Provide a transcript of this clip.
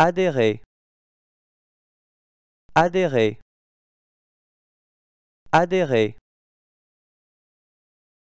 Adhérer. Adhérer. Adhérer.